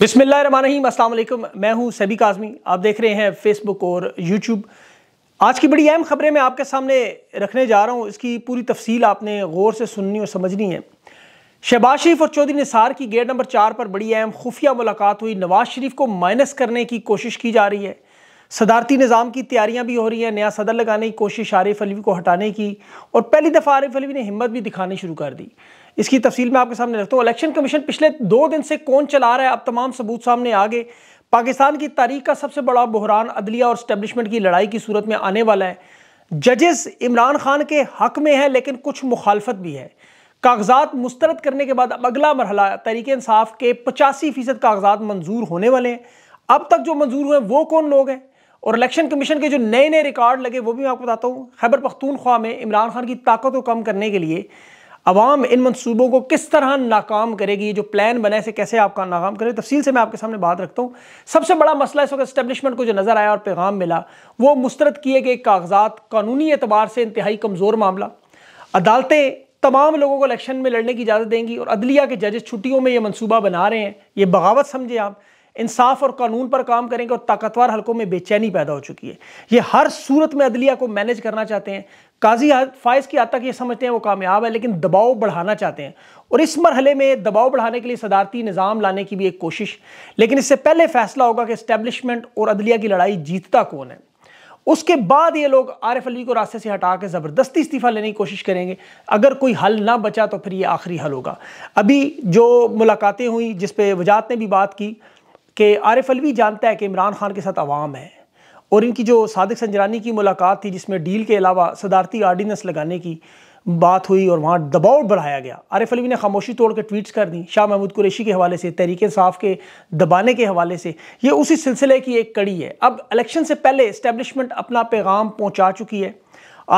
बिस्मिल्लाम असलम मैं हूं सभी काजमी आप देख रहे हैं फेसबुक और यूट्यूब आज की बड़ी अहम खबरें मैं आपके सामने रखने जा रहा हूं इसकी पूरी तफसील आपने गौर से सुननी और समझनी है शहबाज शरीफ और चौधरी निसार की गेट नंबर चार पर बड़ी अहम खुफिया मुलाकात हुई नवाज शरीफ को माइनस करने की कोशिश की जा रही है सदारती निज़ाम की तैयारियां भी हो रही हैं नया सदर लगाने की कोशिश आरिफ अलवी को हटाने की और पहली दफ़ा आरिफ अलवी ने हिम्मत भी दिखानी शुरू कर दी इसकी तफसील मैं आपके सामने रखता हूँ इलेक्शन कमीशन पिछले दो दिन से कौन चला रहा है अब तमाम सबूत सामने आ गए पाकिस्तान की तारीख का सबसे बड़ा बहरान अदलिया और स्टैब्लिशमेंट की लड़ाई की सूरत में आने वाला है जजेस इमरान खान के हक में है लेकिन कुछ मुखालफत भी है कागजात मुस्तरद करने के बाद अब अगला मरहला तरीके इंसाफ के पचासी फ़ीसद कागजात मंजूर होने वाले हैं अब तक जो मंजूर हुए वो कौन लोग हैं और इलेक्शन कमीशन के जो नए नए रिकॉर्ड लगे वो भी मैं आपको बताता हूँ खैबर पख्तूनख्वा में इमरान खान की ताकत को कम करने के लिए अवाम इन मनसूबों को किस तरह नाकाम करेगी जो प्लान बनाए से कैसे आपका नाकाम करे तफसील से मैं आपके सामने बात रखता हूँ सबसे बड़ा मसला इस वक्त इस्टेबलिशमेंट को जो नज़र आया और पैगाम मिला वो मुस्तरद किए गए कागजात कानूनी एतबार से इंतहाई कमज़ोर मामला अदालतें तमाम लोगों को इलेक्शन में लड़ने की इजाज़त देंगी और अदलिया के जजेस छुट्टियों में ये मनसूबा बना रहे हैं ये बगावत समझे आप इंसाफ और कानून पर काम करेंगे और ताकतवर हलकों में बेचैनी पैदा हो चुकी है ये हर सूरत में अदलिया को मैनेज करना चाहते हैं काजी फाइज की हद तक ये समझते हैं वो कामयाब है लेकिन दबाव बढ़ाना चाहते हैं और इस मरहले में दबाव बढ़ाने के लिए सदारती निज़ाम लाने की भी एक कोशिश लेकिन इससे पहले फैसला होगा कि इस्टेबलिशमेंट और अदलिया की लड़ाई जीतता कौन है उसके बाद ये लोग आरिफ अली को रास्ते से हटा के ज़बरदस्ती इस्तीफ़ा लेने की कोशिश करेंगे अगर कोई हल ना बचा तो फिर ये आखिरी हल होगा अभी जो मुलाकातें हुई जिस पर वजात ने भी बात की कि आरिफ अलवी जानता है कि इमरान खान के साथ आवाम है और इनकी जो सादिक संजरानी की मुलाकात थी जिसमें डील के अलावा सदारती आर्डीनेंस लगाने की बात हुई और वहाँ दबाव बढ़ाया गया आरिफ अलवी ने खामोशी तोड़ के ट्वीट्स कर दी शाह महमूद कुरेशी के हवाले से तहरीक साफ़ के दबाने के हवाले से ये उसी सिलसिले की एक कड़ी है अब इलेक्शन से पहले इस्टेबलिशमेंट अपना पैगाम पहुँचा चुकी है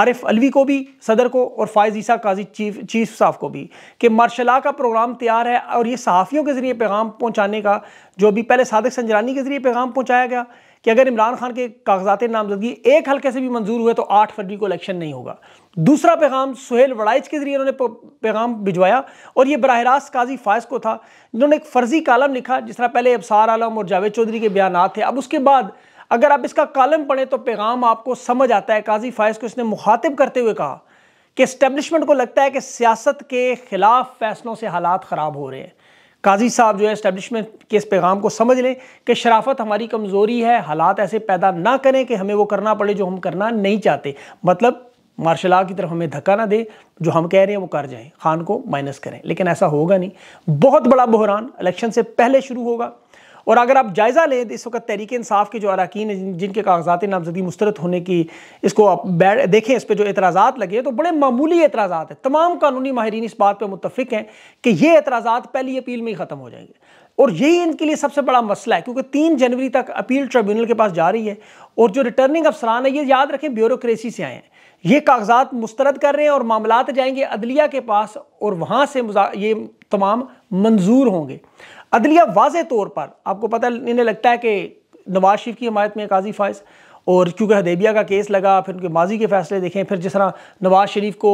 आरिफ अलवी को भी सदर को और फायज ईसा काजी चीफ चीफ साहब को भी कि मार्शला का प्रोग्राम तैयार है और ये सहाफ़ियों के ज़रिए पैगाम पहुँचाने का जो अभी पहले सादक संजरानी के ज़रिए पैगाम पहुँचाया गया कि अगर इमरान खान के कागजात नामजदगी एक हल्के से भी मंजूर हुए तो आठ फरवरी को इलेक्शन नहीं होगा दूसरा पैगाम सुहेल वड़ाइज के जरिए उन्होंने पैगाम भिजवाया और ये बरह रास्त काजी फायज को था जिन्होंने एक फर्जी कालम लिखा जिस तरह पहले अबसार आलम और जावेद चौधरी के बयान थे अब उसके बाद अगर आप इसका कालम पढ़ें तो पैगाम आपको समझ आता है काजी फायज को इसने मुखातिब करते हुए कहा कि इस्टेब्लिशमेंट को लगता है कि सियासत के खिलाफ फैसलों से हालात ख़राब हो रहे हैं काजी साहब जो है इस्टेब्लिशमेंट के इस पैगाम को समझ लें कि शराफत हमारी कमज़ोरी है हालात ऐसे पैदा ना करें कि हमें वो करना पड़े जो हम करना नहीं चाहते मतलब मार्शल आर्ट की तरफ हमें धक्का ना दे जो हम कह रहे हैं वो कर जाएं खान को माइनस करें लेकिन ऐसा होगा नहीं बहुत बड़ा बहरान इलेक्शन से पहले शुरू होगा और अगर आप जायज़ा लें तो इस वक्त तहरीक इंसाफ के जो अरकान हैं जिनके कागजात नामजदगी मुस्रद होने की इसको आप बैठ देखें इस पर जो एतराज़ा लगे तो बड़े मामूली एतराज़ा हैं तमाम कानूनी माहरीन इस बात पर मुतफिक हैं कि ये एतराज़ा पहली अपील में ही ख़त्म हो जाएंगे और यही इनके लिए सबसे बड़ा मसला है क्योंकि तीन जनवरी तक अपील ट्रिब्यूनल के पास जा रही है और जो रिटर्निंग अफसरान है ये याद रखें ब्यूरोसी से आए हैं ये कागजात मुस्तरद कर रहे हैं और मामला जाएंगे अदलिया के पास और वहाँ से ये तमाम मंजूर होंगे अदलिया वाज तौर पर आपको पता इन्हें लगता है कि नवाज शरीफ की हमायत में काजी फाइज और क्योंकि हदेबिया का केस लगा फिर उनके माजी के फैसले देखें फिर जिस तरह नवाज शरीफ को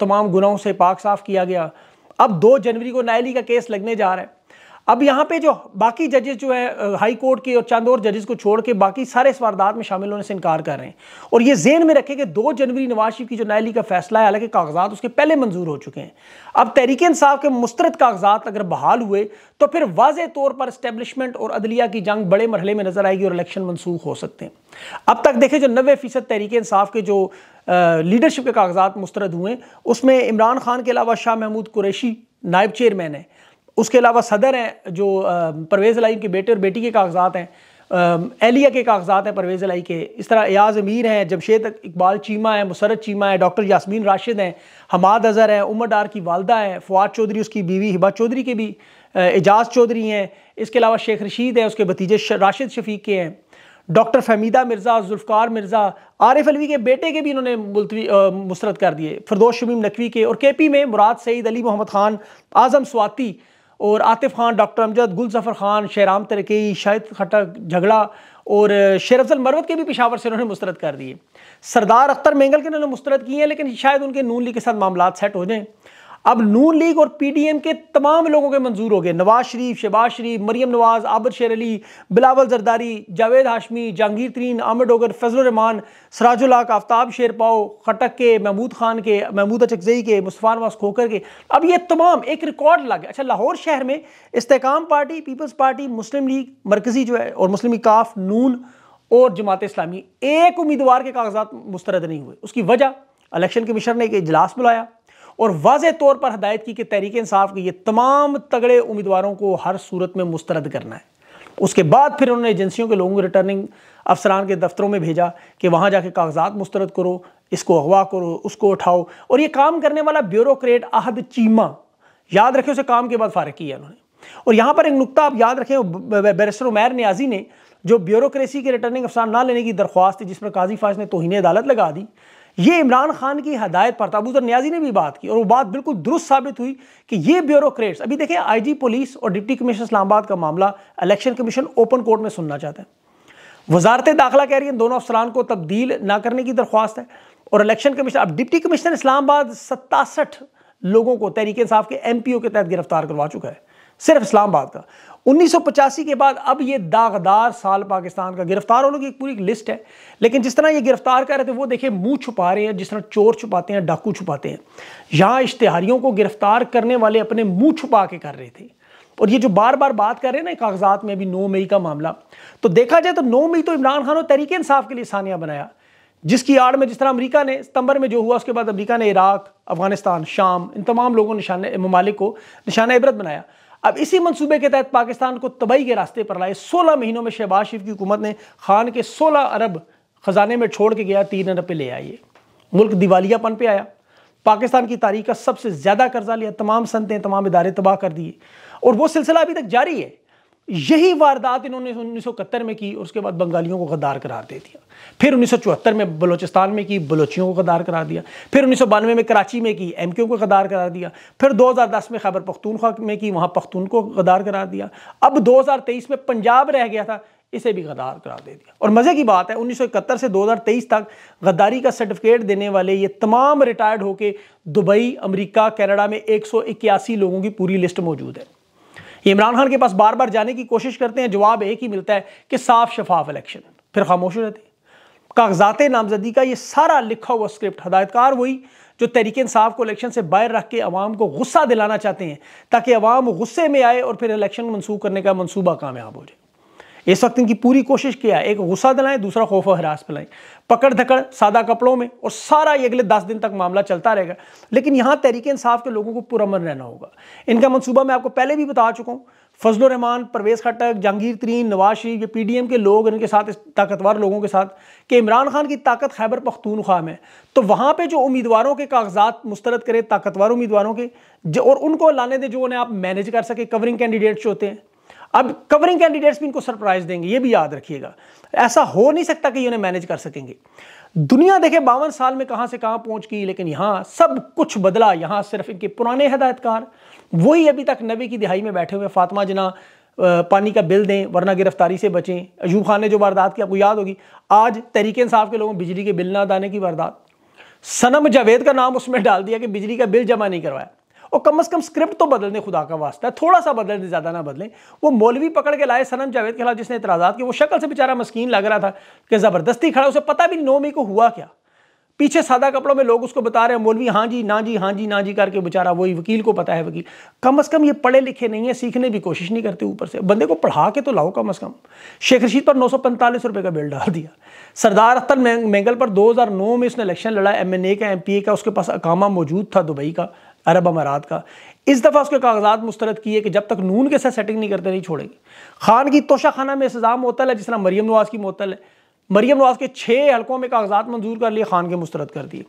तमाम गुनाहों से पाक साफ किया गया अब दो जनवरी को नायली का केस लगने जा रहा है अब यहाँ पे जो बाकी जजेस जो है हाई कोर्ट के और चंद और जजेस को छोड़ के बाकी सारे इस वारदात में शामिल होने से इनकार कर रहे हैं और ये जेन में रखें कि दो जनवरी नवाज शरीफ की जो नायली का फैसला है हालांकि कागजात उसके पहले मंजूर हो चुके हैं अब तहरीक इंसाफ के मुस्तरद कागजात अगर बहाल हुए तो फिर वाज तौर पर इस्टेबलिशमेंट और अदलिया की जंग बड़े मरहले में नजर आएगी और इलेक्शन मनसूख हो सकते हैं अब तक देखें जो नबे फीसद तहरीक इंसाफ के जो लीडरशिप के कागजात मुस्तरद हुए उसमें इमरान खान के अलावा शाह महमूद कुरैशी नायब चेयरमैन है उसके अलावा सदर हैं जो परवेज़ लाई के बेटे और बेटी के कागजात हैं एलिया के कागजात हैं परवेज़ लाई के इस तरह एयाज अमीर हैं जमशेद इकबाल चीमा हैं मुसरत चीमा हैं डॉक्टर यासमीन राशिद हैं हमाद अज़हर हैं उमर डार की वालदा हैं फवाद चौधरी उसकी बीवी हिबा चौधरी के भी एजाज चौधरी हैं इसके अलावा शेख रशीद हैं उसके भतीजे राशिद शफीक के हैं डॉक्टर फहमीदा मिर्ज़ा जुल्फ़ार मिर्ज़ा आरिफ अलवी के बेटे के भी इन्होंने मुलतवी मुस्रद कर दिए फरदोश शमीम नकवी के और के पी में मुराद सईद अली मोहम्मद ख़ान आज़म स्वाति और आतिफ खान डॉक्टर अमजद गुलजफर खान शहराम तरकई शाहिद खटक झगड़ा और शेर अफजल मरवत के भी पिशावर से उन्होंने मुस्रद कर दिए सरदार अख्तर मेंगल के उन्होंने मुस्तरद किए हैं लेकिन शायद उनके नून लीग के साथ मामला सेट हो जाएँ अब नून लीग और पीडीएम के तमाम लोगों के मंजूर हो गए नवाज शरीफ शहबाज शरीफ मरियम नवाज आबद शेर अली बिलावल जरदारी जावेद हाशमी जहांगीर तरीन आमिर डोगर फजलरहमान सराजुल्लाक आफ्ताब शेर पाओ खटक के महमूद खान के महमूद अचकजई के मुस्तफ़ान वास खोकर के अब ये तमाम एक रिकॉर्ड लग अच्छा लाहौर शहर में इस्तेकाम पार्टी पीपल्स पार्टी मुस्लिम लीग मरकजी जो है और मुस्लिम काफ नून और जमात इस्लामी एक उम्मीदवार के कागजात मुस्तरद नहीं हुए उसकी वजह इलेक्शन कमीशन ने एक इजलास बुलाया और वाज तौर पर हदायत की कि तहरीक इंसाफ के ये तमाम तगड़े उम्मीदवारों को हर सूरत में मुस्तरद करना है उसके बाद फिर उन्होंने एजेंसियों के लोगों को रिटर्निंग अफसरान के दफ्तरों में भेजा कि वहाँ जाके कागजात मुस्तरद करो इसको अगवा करो उसको उठाओ और ये काम करने वाला ब्यूरोक्रेट अहद चीमा याद रखें उसे काम के बाद फारग किया उन्होंने और यहाँ पर एक नुकता आप याद रखें बैरिस्टर उमैर न्याजी ने जो ब्यूरोक्रेसी के रिटर्निंग अफसरान ना लेने की दरख्वास्त थी जिस पर काजी फाज ने तोहनी अदालत लगा दी ये इमरान खान की हदायत पर ताबूतर न्याजी ने भी बात की और वो बात बिल्कुल दुरुस्त साबित हुई कि ये ब्यूरोक्रेट्स अभी देखें आईजी पुलिस और डिप्टी कमिश्नर इस्लामाबाद का मामला इलेक्शन कमीशन ओपन कोर्ट में सुनना चाहते हैं वजारत दाखिला कह रही है दोनों अफसरान को तब्दील ना करने की दरख्वास्त है और इलेक्शन कमीशन अब डिप्टी कमिश्नर इस्लामाबाद सतासठ लोगों को तहरीक इंसाफ के एम के तहत गिरफ्तार करवा चुका है सिर्फ इस्लामाबाद का 1985 के बाद अब ये दागदार साल पाकिस्तान का गिरफ्तार होने की एक पूरी लिस्ट है लेकिन जिस तरह ये गिरफ्तार कर रहे थे वो देखिए मुंह छुपा रहे हैं जिस तरह चोर छुपाते हैं डाकू छुपाते हैं यहाँ इश्तहारियों को गिरफ्तार करने वाले अपने मुंह छुपा के कर रहे थे और ये जो बार बार बात कर रहे हैं ना कागजात में अभी नौ मई का मामला तो देखा जाए तो नौ मई तो इमरान खान और तरीके इंसाफ के लिए सानिया बनाया जिसकी आड़ में जिस तरह अमरीका ने सितंबर में जो हुआ उसके बाद अमरीका ने इराक अफगानिस्तान शाम इन तमाम लोगों निशान ममालिक को निशाना इबरत बनाया अब इसी मंसूबे के तहत पाकिस्तान को तबाही के रास्ते पर लाए सोलह महीनों में शहबाज शरीफ की हुकूमत ने खान के सोलह अरब खजाने में छोड़ के गया तीन अरब पे ले आइए मुल्क दिवालियापन पे आया पाकिस्तान की तारीख का सबसे ज़्यादा कर्जा लिया तमाम संतें तमाम इदारे तबाह कर दिए और वो सिलसिला अभी तक जारी है यही वारदात इन्होंने उन्नीस में की और उसके बाद बंगालियों को गद्दार करार दे दिया फिर उन्नीस में बलोचिस्तान में की बलोचियों को गद्दार करार दिया फिर उन्नीस में कराची में की एम को गद्दार करार दिया फिर 2010 में खैबर पख्तूनख्वा में की वहाँ पख्तून को गद्दार करार दिया अब 2023 में पंजाब रह गया था इसे भी गद्दार करार दे दिया और मज़े की बात है उन्नीस से दो तक गद्दारी का सर्टिफिकेट देने वाले ये तमाम रिटायर्ड होके दुबई अमरीका कैनेडा में एक लोगों की पूरी लिस्ट मौजूद है इमरान खान के पास बार बार जाने की कोशिश करते हैं जवाब एक ही मिलता है कि साफ शफाफ इलेक्शन फिर खामोश रहते है कागजात नामजदी का ये सारा लिखा हुआ स्क्रिप्ट हदायतकार वही जो तहरीक इंसाफ को इलेक्शन से बाहर रख के अवाम को गुस्सा दिलाना चाहते हैं ताकि अवाम गुस्से में आए और फिर इलेक्शन मनसूख करने का मनसूबा कामयाब हो जाए इस वक्त इनकी पूरी कोशिश किया एक गुस्सा दिलाएं दूसरा खौफ हरास पिलाएं पकड़ धकड़ सादा कपड़ों में और सारा ये अगले दस दिन तक मामला चलता रहेगा लेकिन यहाँ तहरीक इंसाफ के लोगों को पुरमन रहना होगा इनका मनसूबा मैं आपको पहले भी बता चुका हूँ फजल रहमान परवेज़ खटक जहांगीर तरीन नवाज शरीफ ये पी डी एम के लोग इनके साथ इस ताकतवर लोगों के साथ कि इमरान खान की ताकत खैबर पख्तूनख्वा में तो वहाँ पर जो उम्मीदवारों के कागजात मुस्तरद करे ताकतवर उम्मीदवारों के और उनको लाने दें जो उन्हें आप मैनेज कर सके कवरिंग कैंडिडेट्स होते हैं अब कवरिंग कैंडिडेट्स भी इनको सरप्राइज देंगे ये भी याद रखिएगा ऐसा हो नहीं सकता कि इन्हें मैनेज कर सकेंगे दुनिया देखे बावन साल में कहां से कहां पहुंच गई लेकिन यहां सब कुछ बदला यहां सिर्फ इनके पुराने हदायतकार वही अभी तक नबी की दिहाई में बैठे हुए फातिमा जना पानी का बिल दें वरना गिरफ्तारी से बचें अयूब खान ने जो वारदात की आपको याद होगी आज तरीके इंसाफ के लोगों बिजली के बिल ना दाने की वारदात सनम जावेद का नाम उसमें डाल दिया कि बिजली का बिल जमा नहीं करवाया और कम अज कम स्क्रिप्ट तो बदल दें खुदा का वास्ता है थोड़ा सा बदल दें ज़्यादा ना बदलें वो मौलवी पकड़ के लाए सनम जावेद के खिलाफ जिसने इतराज़ा किए वो शक्ल से बेचारा मस्किन लग रहा था कि ज़बरदस्ती खड़ा उसे पता भी नौ मई को हुआ क्या पीछे सादा कपड़ों में लोग उसको बता रहे हैं मौलवी हाँ जी ना जी हाँ जी ना जी करके बेचारा वही वकील को पता है वकील कम अज़ कम ये पढ़े लिखे नहीं है सीखने भी कोशिश नहीं करते ऊपर से बंदे को पढ़ा के तो लाओ कम अज़ कम शेख रशीद पर नौ सौ पैंतालीस रुपये का बिल डाल दिया सरदार अख्तर मैंगल पर दो हज़ार नौ में उसने इलेक्शन लड़ा एम एन ए का एम पी ए का उसके पास अकामा मौजूद था दुबई का अरब अमारात का इस दफ़ा उसके कागजात मुस्तरद किए कि जब तक नून के साथ सेटिंग नहीं करते नहीं छोड़ेंगे खान की तोशा खाना में इंतजाम मोतल है जिस तरह मरीम नवाज़ की मोतल है मरीम नवाज़ के छः हलकों में कागजात मंजूर कर लिए खान के मुस्तरद कर दिए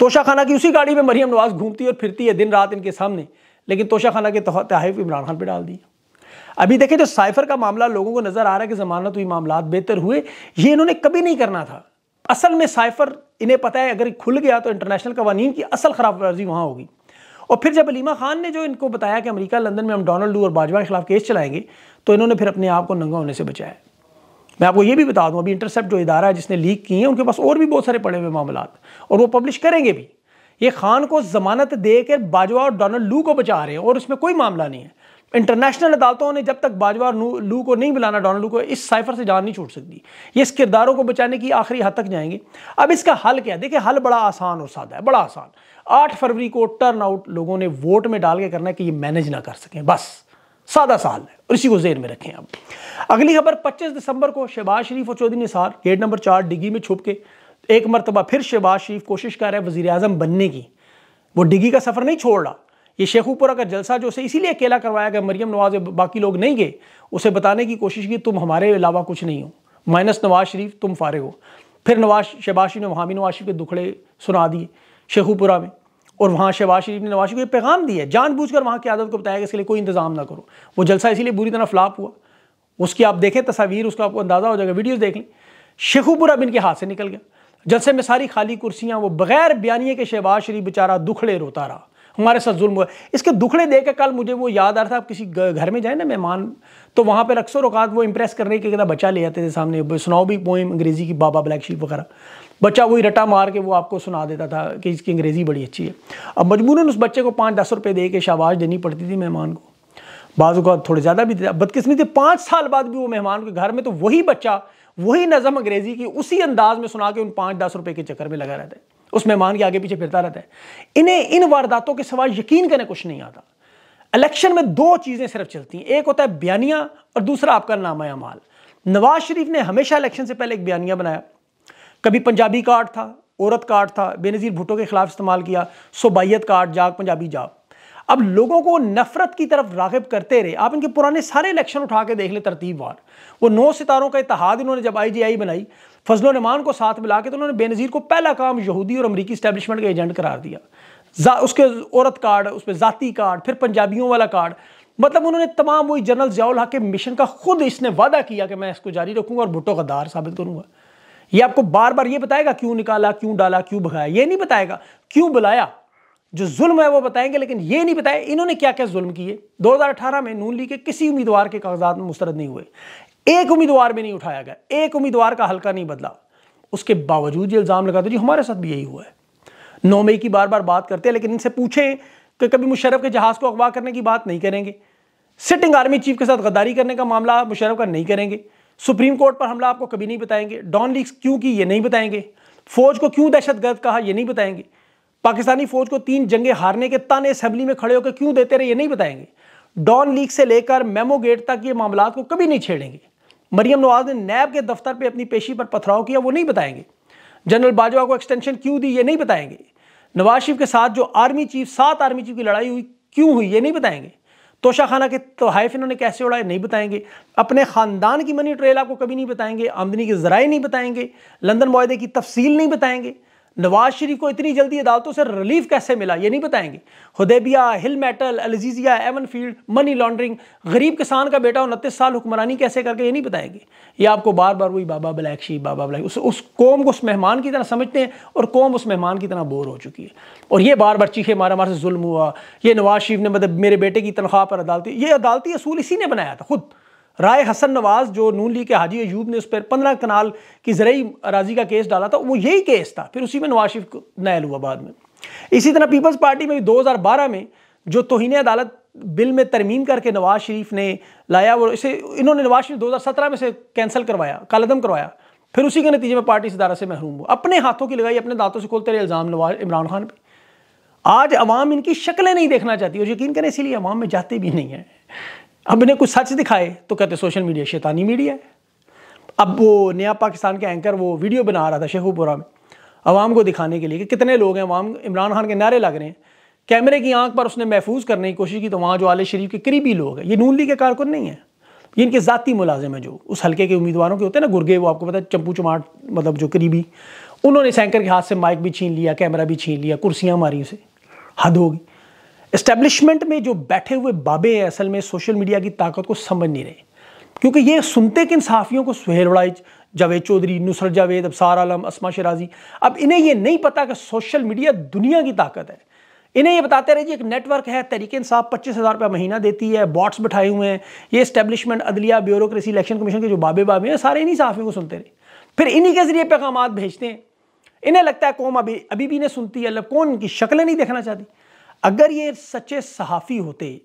तोशा खाना की उसी गाड़ी में मरीम नवाज़ घूमती है और फिरती है दिन रात इनके सामने लेकिन तोशा खाना के तहफ इमरान खान पर डाल दिए अभी देखें जो साइफर का मामला लोगों को नज़र आ रहा है कि ज़मानत हुई मामला बेहतर हुए ये इन्होंने कभी नहीं करना था असल में साइफर इन्हें पता है अगर खुल गया तो इंटरनेशनल कवानीन की असल ख़राब वर्जी वहाँ होगी और फिर जब अलीमा खान ने जो इनको बताया कि अमेरिका लंदन में हम डोनाल्ड डू और बाजवा के खिलाफ केस चलाएंगे तो इन्होंने फिर अपने आप को नंगा होने से बचाया मैं आपको ये भी बता दूं अभी इंटरसेप्ट जो इदारा है जिसने लीक किए हैं उनके पास और भी बहुत सारे पड़े हुए मामला और वो पब्लिश करेंगे भी ये खान को जमानत दे बाजवा और डोनल्ड लू को बचा रहे हैं और उसमें कोई मामला नहीं है इंटरनेशनल अदालतों ने जब तक बाजवा और लू को नहीं बुलाना डोनल्ड लू को इस साइफर से जान नहीं छूट सकती ये इस किरदारों को बचाने की आखिरी हद तक जाएंगे अब इसका हल क्या है देखिए हल बड़ा आसान और सादा है बड़ा आसान 8 फरवरी को टर्न आउट लोगों ने वोट में डाल के करना है कि ये मैनेज ना कर सकें बस सादा साल है और इसी को जेर में रखें आप अगली खबर 25 दिसंबर को शहबाज शरीफ और चौधरी निसार गेट नंबर चार डिगी में छुप के एक मरतबा फिर शहबाज शरीफ कोशिश कर रहे हैं वजी अजम बनने की वो डिगी का सफ़र नहीं छोड़ रहा ये शेखूपुरा का जलसा जो उसे इसीलिए अकेला करवाया गया मरियम नवाज बाकी लोग नहीं गए उसे बताने की कोशिश की तुम हमारे अलावा कुछ नहीं हो माइनस नवाज शरीफ तुम फारे हो फिर नवाज शहबाज शरीफ ने भी नवाज शरीफ के दुखड़े सुना दिए शेखुपुरा में और वहाँ शहबाज शरीफ ने नवाज को ये पैगाम दिया है जानबूझकर वहाँ की आदत को बताया कि इसके लिए कोई इंतजाम ना करो वो जलसा इसीलिए बुरी तरह फ्लाप हुआ उसकी आप देखें तस्वीर उसका आपको अंदाज़ा हो जाएगा वीडियोज़ देख लें शेखूपुरा बिन के हाथ से निकल गया जलसे में सारी खाली कुर्सियाँ वो बगैर बयानिए के शहबाज शरीफ बेचारा दुखड़े रोता रहा हमारे साथ जुल्म हुआ इसके दुखड़े देख कल मुझे वो याद आ रहा था आप किसी घर में जाए ना मेहमान तो वहाँ पर अक्सर अवकात वो इम्प्रेस करने के बचा ले आते थे सामने सुनाओ भी पोइम अंग्रेज़ी की बाबा ब्लैक शीप वगैरह बच्चा वही रटा मार के वो आपको सुना देता था कि इसकी अंग्रेज़ी बड़ी अच्छी है अब मजबूरन उस बच्चे को पाँच दस रुपये दे के शाबाश देनी पड़ती थी मेहमान को बाजू का थोड़े ज़्यादा भी देता बदकिस्मती पाँच साल बाद भी वो मेहमान के घर में तो वही बच्चा वही नज़म अंग्रेज़ी की उसी अंदाज में सुना के उन पाँच दस रुपये के चक्कर में लगा रहता है उस मेहमान के आगे पीछे फिरता रहता है इन्हें इन वारदातों के सवाल यकीन करने कुछ नहीं आता इलेक्शन में दो चीज़ें सिर्फ चलती हैं एक होता है बयानिया और दूसरा आपका नामा अमाल नवाज शरीफ ने हमेशा इलेक्शन से पहले एक बयानिया बनाया कभी पंजाबी कार्ड था औरत कार्ड था बेनज़ीर भुटो के ख़िलाफ़ इस्तेमाल किया सोबाइत कार्ड जाग पंजाबी जाग अब लोगों को नफरत की तरफ रागब करते रहे आप इनके पुराने सारे इलेक्शन उठा के देख ले तरतीब वार वो नौ सितारों का इतिहाद इन्होंने जब आई जी आई बनाई फजलो नमान को साथ मिला के तो उन्होंने बेनज़ीर को पहला काम यहूदी और अमरीकी इस्टेबलिशमेंट का एजेंट करार दिया उसके औरत कार्ड उस पर ज़ाती कार्ड फिर पंजाबियों वाला कार्ड मतलब उन्होंने तमाम वही जनरल जियाउल हक के मिशन का खुद इसने वादा किया कि मैं इसको जारी रखूँगा और भुट्टो गद्दार साबित करूंगा ये आपको बार बार ये बताएगा क्यों निकाला क्यों डाला क्यों भगाया ये नहीं बताएगा क्यों बुलाया जो जुल्म है वो बताएंगे लेकिन ये नहीं बताया इन्होंने क्या क्या जुल्म किए 2018 में नून लीग के किसी उम्मीदवार के कागजात में मुस्तरद नहीं हुए एक उम्मीदवार भी नहीं उठाया गया एक उम्मीदवार का हल्का नहीं बदला उसके बावजूद ये इल्ज़ाम लगाते जी हमारे साथ भी यही हुआ है नौ मई की बार बार बात करते हैं लेकिन इनसे पूछें कि कभी मुशरफ के जहाज़ को अगवा करने की बात नहीं करेंगे सिटिंग आर्मी चीफ के साथ गद्दारी करने का मामला मुशरफ का नहीं करेंगे सुप्रीम कोर्ट पर हमला आपको कभी नहीं बताएंगे डॉन लीक्स क्यों की ये नहीं बताएंगे फौज को क्यों दहशतगर्द कहा ये नहीं बताएंगे पाकिस्तानी फौज को तीन जंगे हारने के ताने असेंबली में खड़े होकर क्यों देते रहे ये नहीं बताएंगे डॉन लीक से लेकर मेमो गेट तक ये मामला को कभी नहीं छेड़ेंगे मरियम नवाज ने नैब के दफ्तर पर अपनी पेशी पर पथराव किया वो नहीं बताएंगे जनरल बाजवा को एक्सटेंशन क्यों दी ये नहीं बताएंगे नवाज शरीफ के साथ जो आर्मी चीफ सात आर्मी चीफ की लड़ाई हुई क्यों हुई ये नहीं बताएंगे तोशा खाना के तोहफ इन्होंने कैसे उड़ाए नहीं बताएंगे अपने ख़ानदान की मनी ट्रेल आपको कभी नहीं बताएंगे आमदनी के ज़राए नहीं बताएंगे लंदन माहे की तफसील नहीं बताएंगे नवाज शरीफ को इतनी जल्दी अदालतों से रिलीफ कैसे मिला ये नहीं बताएंगे Hudaibiya hill metal Al Azizia Avenfield money laundering गरीब किसान का बेटा उनतीस साल हुक्मरानी कैसे करके ये नहीं बताएंगे ये आपको बार बार वही baa baa black sheep baa baa black उस उस कौम को उस मेहमान की तरह समझते हैं और कौम उस मेहमान की तरह बोर हो चुकी है और ये बार बार चीखे मारा मार से जुल्म हुआ ये नवाज शरीफ ने मतलब मेरे बेटे की तनख्वाह पर अदालती ये अदालती असूल इसी ने बनाया था खुद राय हसन नवाज जो नून लीग के हाजी अयूब ने उस पर पंद्रह कनाल की जरिए अराजी का केस डाला था वो यही केस था फिर उसी में नवाज शरीफ नायल हुआ बाद में इसी तरह पीपल्स पार्टी में भी दो हज़ार बारह में जो तोहन अदालत बिल में तरमीम करके नवाज शरीफ ने लाया और इसे इन्होंने नवाज शरीफ दो हज़ार सत्रह में से कैंसिल करवाया कालदम करवाया फिर उसी के नतीजे में पार्टी इस दारा से महरूम हुआ अपने हाथों की लगाई अपने दांतों से खोलते रहे इल्ज़ाम नवाज इमरान खान पर आज आवाम इनकी शक्लें नहीं देखना चाहती और यकीन करें इसीलिए अवाम में जाते भी नहीं हैं अब इन्हें कुछ सच दिखाए तो कहते सोशल मीडिया शैतानी मीडिया है अब वो नया पाकिस्तान के एंकर वो वीडियो बना रहा था शेखुपुरा में आवाम को दिखाने के लिए कि कितने लोग हैं अवाम इमरान खान के नारे लग रहे हैं कैमरे की आंख पर उसने महफूज करने की कोशिश की तो वहाँ जो आले शरीफ के करीबी लोग हैं ये नून लीग के कारकुन नहीं है ये इनके ज़ाती मुलाजिम है जो उस हल्के के उम्मीदवारों के होते हैं ना गुर्गे वो आपको पता है चंपू चमाट मतलब जो करीबी उन्होंने इस एंकर के हाथ से माइक भी छीन लिया कैमरा भी छीन लिया कुर्सियाँ मारी उसे हद होगी एस्टेब्लिशमेंट में जो बैठे हुए बाबे हैं असल में सोशल मीडिया की ताकत को समझ नहीं रहे क्योंकि ये सुनते किन सहाफ़ियों को सुहेल वड़ाइज जावेद चौधरी नुसरत जावेद अबसार आलम असमा शराजी अब इन्हें ये नहीं पता कि सोशल मीडिया दुनिया की ताकत है इन्हें ये बताते रहे जी एक नेटवर्क है तरीके साहब पच्चीस हज़ार रुपया महीना देती है बॉट्स बिठाए हुए हैं ये इस्टेब्लिशमेंट अदलिया ब्यूरोक्रेसी इलेक्शन कमीशन के जो बाबे बाबे हैं सारे इन्हीं सहाफ़ियों को सुनते रहे फिर इन्हीं के ज़रिए पैगाम भेजते हैं इन्हें लगता है कौम अभी अभी भी इन्हें सुनती है अलग मतलब कौन इनकी शक्लें नहीं देखना चाहती अगर ये सच्चे सहाफ़ी होते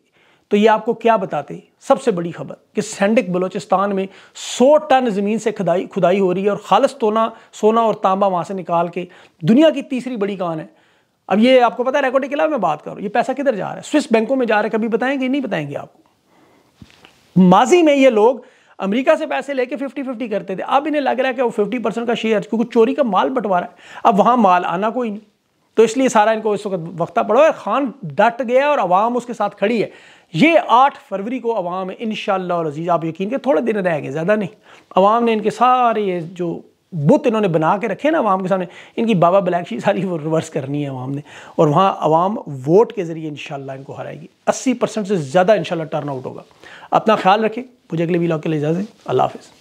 तो ये आपको क्या बताते सबसे बड़ी खबर कि सैंडिक बलोचिस्तान में 100 टन ज़मीन से खुदाई खुदाई हो रही है और खालस तोना सोना और तांबा वहाँ से निकाल के दुनिया की तीसरी बड़ी कान है अब ये आपको पता है रिकॉर्ड के अलावा मैं बात करूँ ये पैसा किधर जा रहा है स्विस बैंकों में जा रहा है कभी बताएंगे नहीं बताएंगे आपको माजी में ये लोग अमेरिका से पैसे लेके 50 50 करते थे अब इन्हें लग रहा है कि वो 50 परसेंट का शेयर क्योंकि चोरी का माल बंटवा रहा है अब वहाँ माल आना कोई नहीं तो इसलिए सारा इनको इस वक्त वक्ता पड़ो है खान डट गया और आवाम उसके साथ खड़ी है ये आठ फरवरी को आवाम इन शजीज़ आप यकीन के थोड़े दिन रह गए ज़्यादा नहीं आवाम ने इनके सारे ये जो बुत इन्होंने बना के रखे ना आवाम के सामने इनकी बाबा बलैकशी सारी वो रिवर्स करनी है अवाम ने और वहाँ आवाम वोट के ज़रिए इन इनको हराएगी अस्सी परसेंट से ज़्यादा इन टर्न आउट होगा अपना ख्याल रखें मुझे अगले वीलॉग के लिए इजाज़ें अल्लाह हाफ़